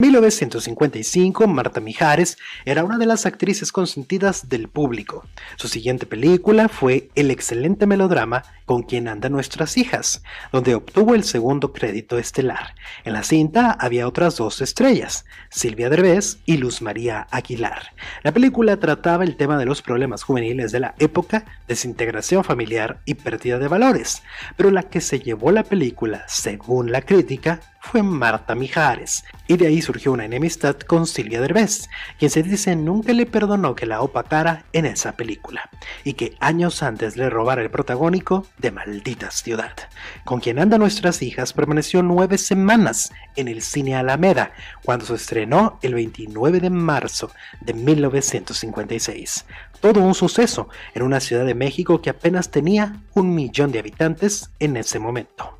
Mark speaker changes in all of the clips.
Speaker 1: 1955, Marta Mijares era una de las actrices consentidas del público. Su siguiente película fue el excelente melodrama con quien andan nuestras hijas, donde obtuvo el segundo crédito estelar. En la cinta había otras dos estrellas, Silvia Derbez y Luz María Aguilar. La película trataba el tema de los problemas juveniles de la época, desintegración familiar y pérdida de valores, pero la que se llevó la película, según la crítica, fue Marta Mijares, y de ahí surgió una enemistad con Silvia Derbez, quien se dice nunca le perdonó que la opacara en esa película, y que años antes le robara el protagónico de maldita ciudad, con quien anda nuestras hijas, permaneció nueve semanas en el cine Alameda, cuando se estrenó el 29 de marzo de 1956. Todo un suceso en una Ciudad de México que apenas tenía un millón de habitantes en ese momento.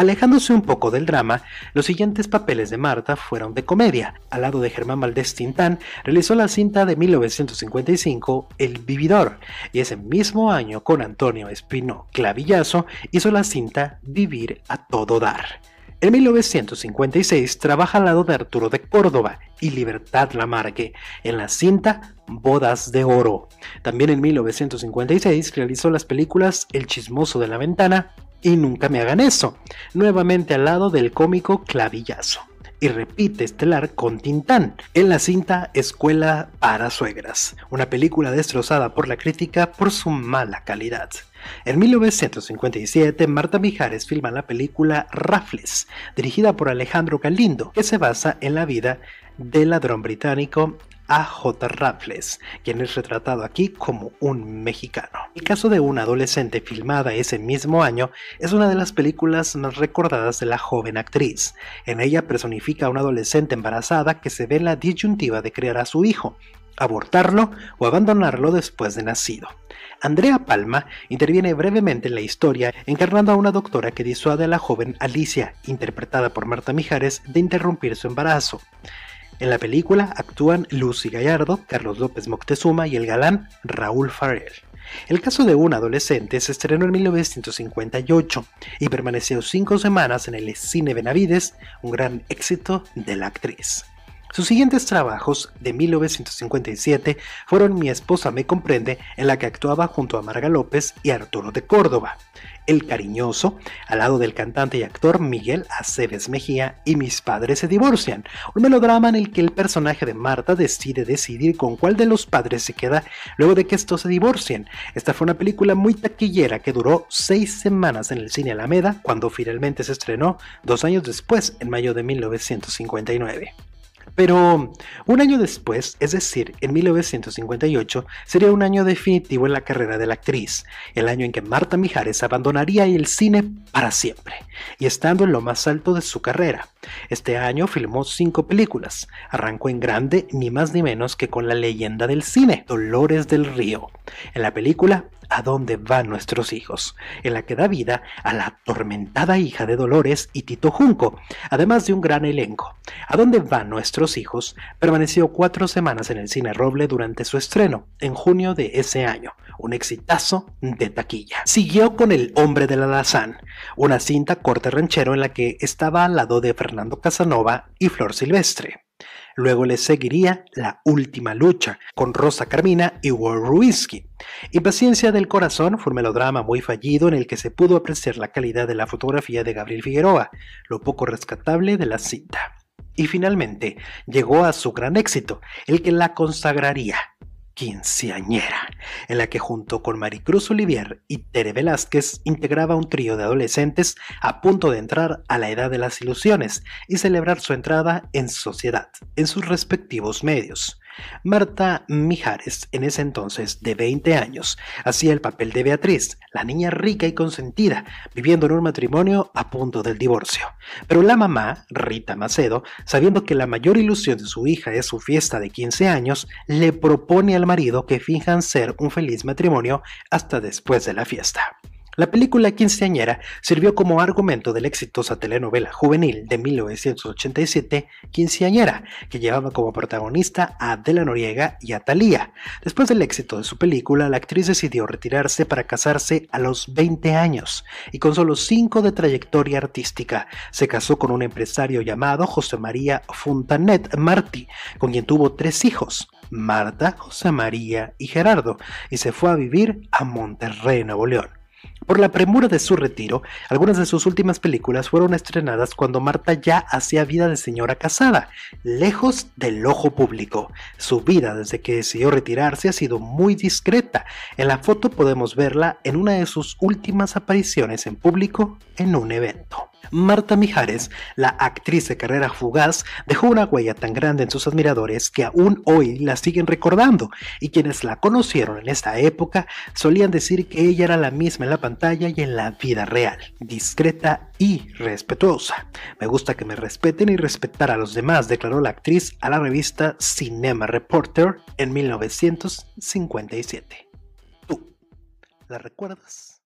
Speaker 1: Alejándose un poco del drama, los siguientes papeles de Marta fueron de comedia. Al lado de Germán Valdés Tintán, realizó la cinta de 1955 El Vividor, y ese mismo año con Antonio Espino Clavillazo hizo la cinta Vivir a todo dar. En 1956 trabaja al lado de Arturo de Córdoba y Libertad Lamarque en la cinta Bodas de Oro. También en 1956 realizó las películas El Chismoso de la Ventana y nunca me hagan eso, nuevamente al lado del cómico clavillazo. Y repite estelar con Tintán en la cinta Escuela para Suegras, una película destrozada por la crítica por su mala calidad. En 1957, Marta Mijares filma la película Raffles, dirigida por Alejandro Calindo, que se basa en la vida del ladrón británico J. Raffles, quien es retratado aquí como un mexicano. El caso de una adolescente filmada ese mismo año es una de las películas más recordadas de la joven actriz. En ella personifica a una adolescente embarazada que se ve en la disyuntiva de criar a su hijo, abortarlo o abandonarlo después de nacido. Andrea Palma interviene brevemente en la historia encarnando a una doctora que disuade a la joven Alicia, interpretada por Marta Mijares, de interrumpir su embarazo. En la película actúan Lucy Gallardo, Carlos López Moctezuma y el galán Raúl Farrell. El caso de un adolescente se estrenó en 1958 y permaneció cinco semanas en el Cine Benavides, un gran éxito de la actriz. Sus siguientes trabajos de 1957 fueron Mi esposa me comprende, en la que actuaba junto a Marga López y Arturo de Córdoba, El cariñoso, al lado del cantante y actor Miguel Aceves Mejía y Mis padres se divorcian, un melodrama en el que el personaje de Marta decide decidir con cuál de los padres se queda luego de que estos se divorcien. Esta fue una película muy taquillera que duró seis semanas en el cine Alameda cuando finalmente se estrenó dos años después, en mayo de 1959. Pero un año después, es decir, en 1958, sería un año definitivo en la carrera de la actriz, el año en que Marta Mijares abandonaría el cine para siempre, y estando en lo más alto de su carrera. Este año filmó cinco películas. Arrancó en grande ni más ni menos que con la leyenda del cine, Dolores del Río. En la película a dónde van nuestros hijos, en la que da vida a la atormentada hija de Dolores y Tito Junco, además de un gran elenco. A dónde van nuestros hijos permaneció cuatro semanas en el cine Roble durante su estreno, en junio de ese año, un exitazo de taquilla. Siguió con El hombre del alazán, una cinta corte ranchero en la que estaba al lado de Fernando Casanova y Flor Silvestre. Luego le seguiría La Última Lucha, con Rosa Carmina y World Y Impaciencia del Corazón fue un melodrama muy fallido en el que se pudo apreciar la calidad de la fotografía de Gabriel Figueroa, lo poco rescatable de la cinta. Y finalmente llegó a su gran éxito, el que la consagraría, quinceañera, en la que junto con Maricruz Olivier y Tere Velázquez integraba un trío de adolescentes a punto de entrar a la edad de las ilusiones y celebrar su entrada en sociedad, en sus respectivos medios. Marta Mijares, en ese entonces de 20 años, hacía el papel de Beatriz, la niña rica y consentida, viviendo en un matrimonio a punto del divorcio. Pero la mamá, Rita Macedo, sabiendo que la mayor ilusión de su hija es su fiesta de 15 años, le propone al marido que finjan ser un feliz matrimonio hasta después de la fiesta. La película quinceañera sirvió como argumento de la exitosa telenovela juvenil de 1987, Quinceañera, que llevaba como protagonista a Adela Noriega y a Thalía. Después del éxito de su película, la actriz decidió retirarse para casarse a los 20 años y con solo 5 de trayectoria artística. Se casó con un empresario llamado José María Fontanet Martí, con quien tuvo tres hijos, Marta, José María y Gerardo, y se fue a vivir a Monterrey, Nuevo León. Por la premura de su retiro, algunas de sus últimas películas fueron estrenadas cuando Marta ya hacía vida de señora casada, lejos del ojo público. Su vida desde que decidió retirarse ha sido muy discreta. En la foto podemos verla en una de sus últimas apariciones en público en un evento. Marta Mijares, la actriz de carrera fugaz, dejó una huella tan grande en sus admiradores que aún hoy la siguen recordando y quienes la conocieron en esta época solían decir que ella era la misma en la pantalla y en la vida real, discreta y respetuosa. Me gusta que me respeten y respetar a los demás, declaró la actriz a la revista Cinema Reporter en 1957. ¿Tú la recuerdas?